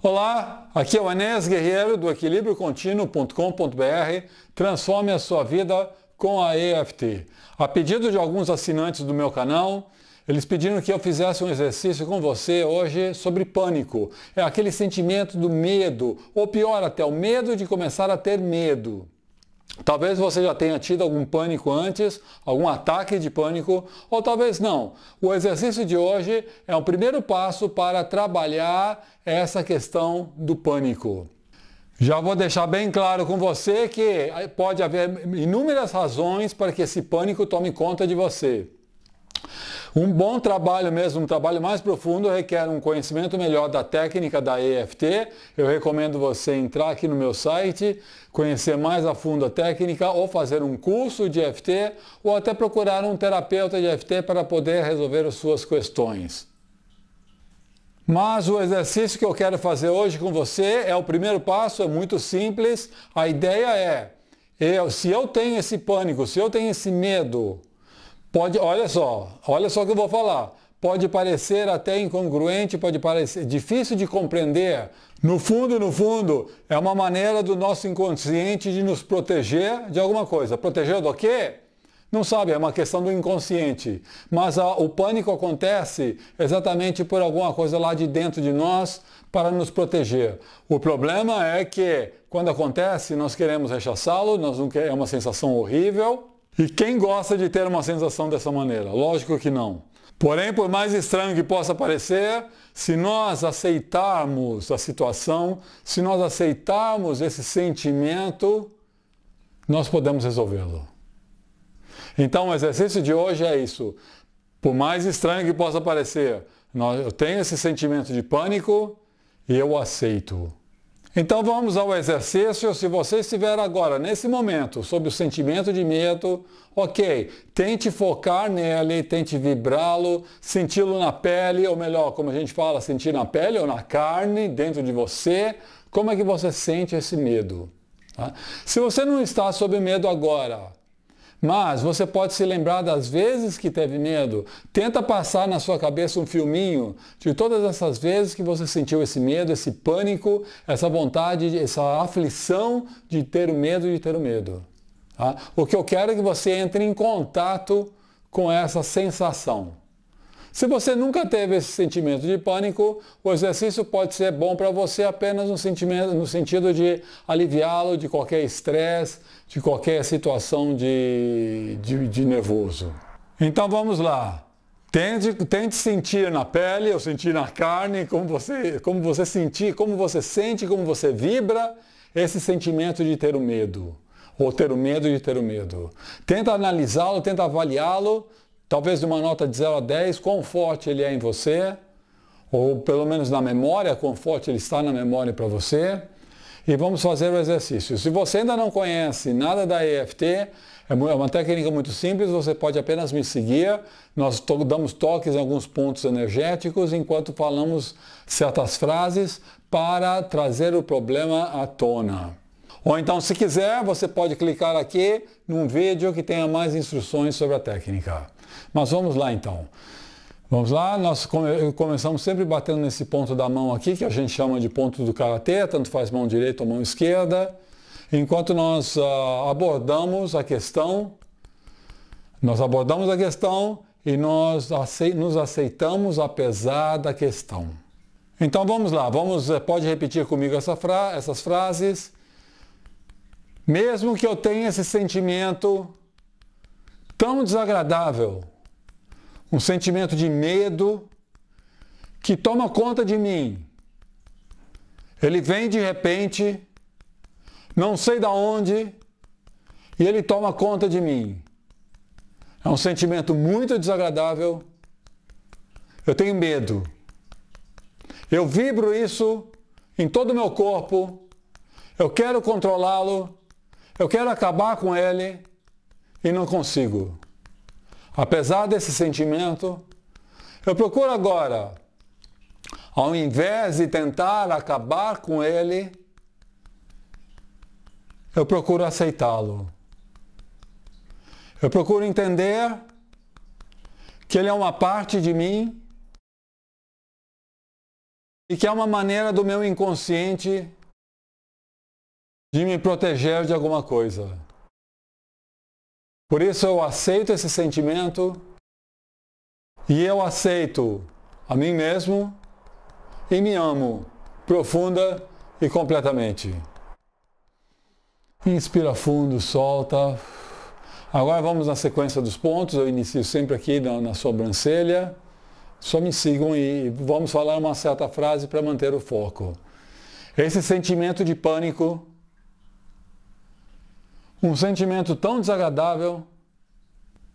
Olá, aqui é o Anés Guerreiro do equilibriocontínuo.com.br. Transforme a sua vida com a EFT. A pedido de alguns assinantes do meu canal, eles pediram que eu fizesse um exercício com você hoje sobre pânico. É aquele sentimento do medo, ou pior até, o medo de começar a ter medo. Talvez você já tenha tido algum pânico antes, algum ataque de pânico, ou talvez não. O exercício de hoje é um primeiro passo para trabalhar essa questão do pânico. Já vou deixar bem claro com você que pode haver inúmeras razões para que esse pânico tome conta de você. Um bom trabalho mesmo, um trabalho mais profundo, requer um conhecimento melhor da técnica da EFT. Eu recomendo você entrar aqui no meu site, conhecer mais a fundo a técnica ou fazer um curso de EFT ou até procurar um terapeuta de EFT para poder resolver as suas questões. Mas o exercício que eu quero fazer hoje com você é o primeiro passo, é muito simples. A ideia é, eu, se eu tenho esse pânico, se eu tenho esse medo, Pode, olha só, olha só o que eu vou falar. Pode parecer até incongruente, pode parecer difícil de compreender. No fundo, no fundo, é uma maneira do nosso inconsciente de nos proteger de alguma coisa. Proteger do quê? Não sabe, é uma questão do inconsciente. Mas a, o pânico acontece exatamente por alguma coisa lá de dentro de nós para nos proteger. O problema é que, quando acontece, nós queremos rechaçá-lo, nós não queremos, é uma sensação horrível, e quem gosta de ter uma sensação dessa maneira? Lógico que não. Porém, por mais estranho que possa parecer, se nós aceitarmos a situação, se nós aceitarmos esse sentimento, nós podemos resolvê-lo. Então, o exercício de hoje é isso. Por mais estranho que possa parecer, eu tenho esse sentimento de pânico e eu aceito. Então vamos ao exercício. Se você estiver agora, nesse momento, sob o sentimento de medo, ok, tente focar nele, tente vibrá-lo, senti-lo na pele, ou melhor, como a gente fala, sentir na pele ou na carne, dentro de você. Como é que você sente esse medo? Tá? Se você não está sob medo agora, mas você pode se lembrar das vezes que teve medo. Tenta passar na sua cabeça um filminho de todas essas vezes que você sentiu esse medo, esse pânico, essa vontade, essa aflição de ter o medo de ter o medo. Tá? O que eu quero é que você entre em contato com essa sensação. Se você nunca teve esse sentimento de pânico, o exercício pode ser bom para você apenas no, sentimento, no sentido de aliviá-lo de qualquer estresse, de qualquer situação de, de, de, nervoso. Então vamos lá. Tente, tente sentir na pele, ou sentir na carne, como você, como você sentir, como você sente, como você vibra esse sentimento de ter o medo. Ou ter o medo de ter o medo. Tenta analisá-lo, tenta avaliá-lo talvez de uma nota de 0 a 10, quão forte ele é em você, ou pelo menos na memória, quão forte ele está na memória para você. E vamos fazer o exercício. Se você ainda não conhece nada da EFT, é, é uma técnica muito simples, você pode apenas me seguir. Nós to damos toques em alguns pontos energéticos enquanto falamos certas frases para trazer o problema à tona. Ou então, se quiser, você pode clicar aqui num vídeo que tenha mais instruções sobre a técnica. Mas vamos lá então. Vamos lá, nós começamos sempre batendo nesse ponto da mão aqui, que a gente chama de ponto do karatê, tanto faz mão direita ou mão esquerda. Enquanto nós uh, abordamos a questão, nós abordamos a questão e nós acei nos aceitamos apesar da questão. Então vamos lá, vamos, eh, pode repetir comigo essa fra essas frases. Mesmo que eu tenha esse sentimento tão desagradável, um sentimento de medo que toma conta de mim. Ele vem de repente, não sei da onde, e ele toma conta de mim. É um sentimento muito desagradável. Eu tenho medo. Eu vibro isso em todo o meu corpo. Eu quero controlá-lo. Eu quero acabar com ele e não consigo. Apesar desse sentimento, eu procuro agora, ao invés de tentar acabar com ele, eu procuro aceitá-lo. Eu procuro entender que ele é uma parte de mim e que é uma maneira do meu inconsciente de me proteger de alguma coisa. Por isso eu aceito esse sentimento e eu aceito a mim mesmo e me amo profunda e completamente. Inspira fundo, solta. Agora vamos na sequência dos pontos. Eu inicio sempre aqui na, na sobrancelha. Só me sigam e vamos falar uma certa frase para manter o foco. Esse sentimento de pânico um sentimento tão desagradável.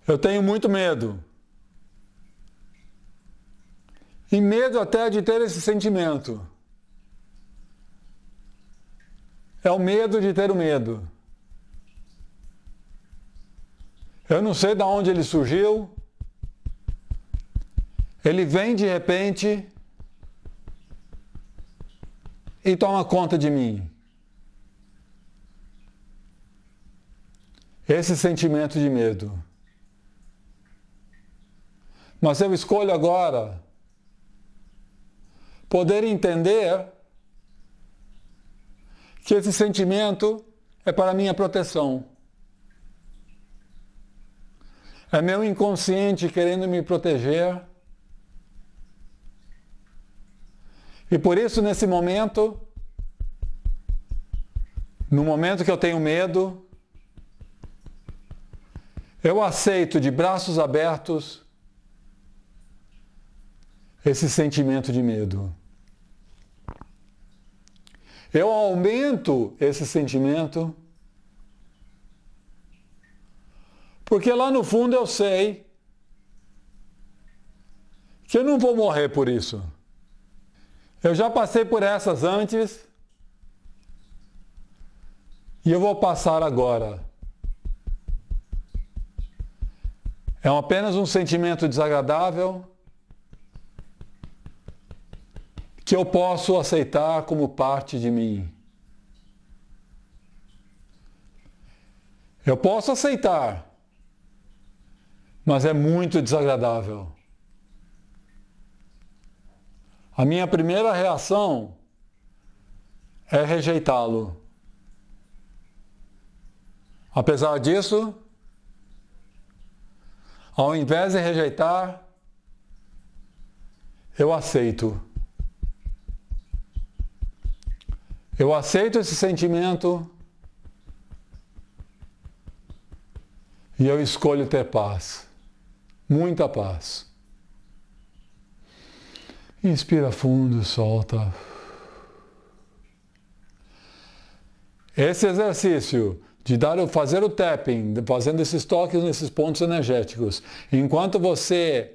Eu tenho muito medo. E medo até de ter esse sentimento. É o medo de ter o medo. Eu não sei de onde ele surgiu. Ele vem de repente e toma conta de mim. esse sentimento de medo. Mas eu escolho agora poder entender que esse sentimento é para minha proteção. É meu inconsciente querendo me proteger. E por isso, nesse momento, no momento que eu tenho medo, eu aceito de braços abertos esse sentimento de medo. Eu aumento esse sentimento porque lá no fundo eu sei que eu não vou morrer por isso. Eu já passei por essas antes e eu vou passar agora. É apenas um sentimento desagradável que eu posso aceitar como parte de mim. Eu posso aceitar, mas é muito desagradável. A minha primeira reação é rejeitá-lo. Apesar disso, ao invés de rejeitar, eu aceito. Eu aceito esse sentimento e eu escolho ter paz. Muita paz. Inspira fundo, solta. Esse exercício de dar, fazer o tapping, fazendo esses toques nesses pontos energéticos. Enquanto você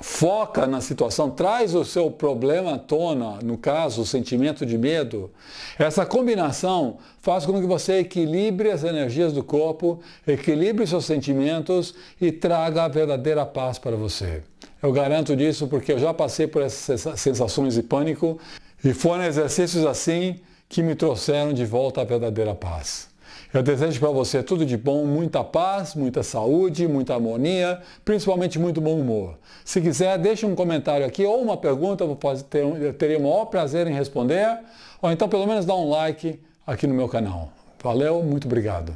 foca na situação, traz o seu problema à tona, no caso, o sentimento de medo, essa combinação faz com que você equilibre as energias do corpo, equilibre seus sentimentos e traga a verdadeira paz para você. Eu garanto disso porque eu já passei por essas sensações de pânico e foram exercícios assim que me trouxeram de volta à verdadeira paz. Eu desejo para você tudo de bom, muita paz, muita saúde, muita harmonia, principalmente muito bom humor. Se quiser, deixe um comentário aqui ou uma pergunta, eu teria o maior prazer em responder, ou então pelo menos dá um like aqui no meu canal. Valeu, muito obrigado.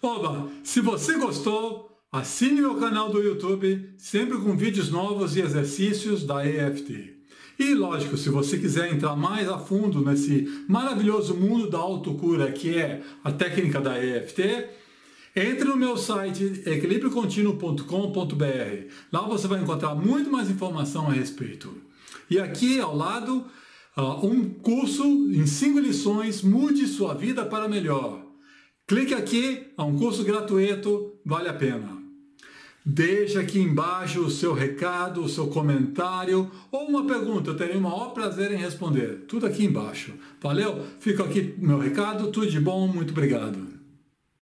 Oba, se você gostou, assine meu canal do YouTube, sempre com vídeos novos e exercícios da EFT. E lógico, se você quiser entrar mais a fundo nesse maravilhoso mundo da autocura que é a técnica da EFT, entre no meu site equilibriocontínuo.com.br. Lá você vai encontrar muito mais informação a respeito. E aqui ao lado, ah, um curso em cinco lições Mude Sua Vida para Melhor. Clique aqui, é um curso gratuito, vale a pena. Deixe aqui embaixo o seu recado, o seu comentário ou uma pergunta. Eu terei o maior prazer em responder. Tudo aqui embaixo. Valeu? Fico aqui meu recado. Tudo de bom. Muito obrigado.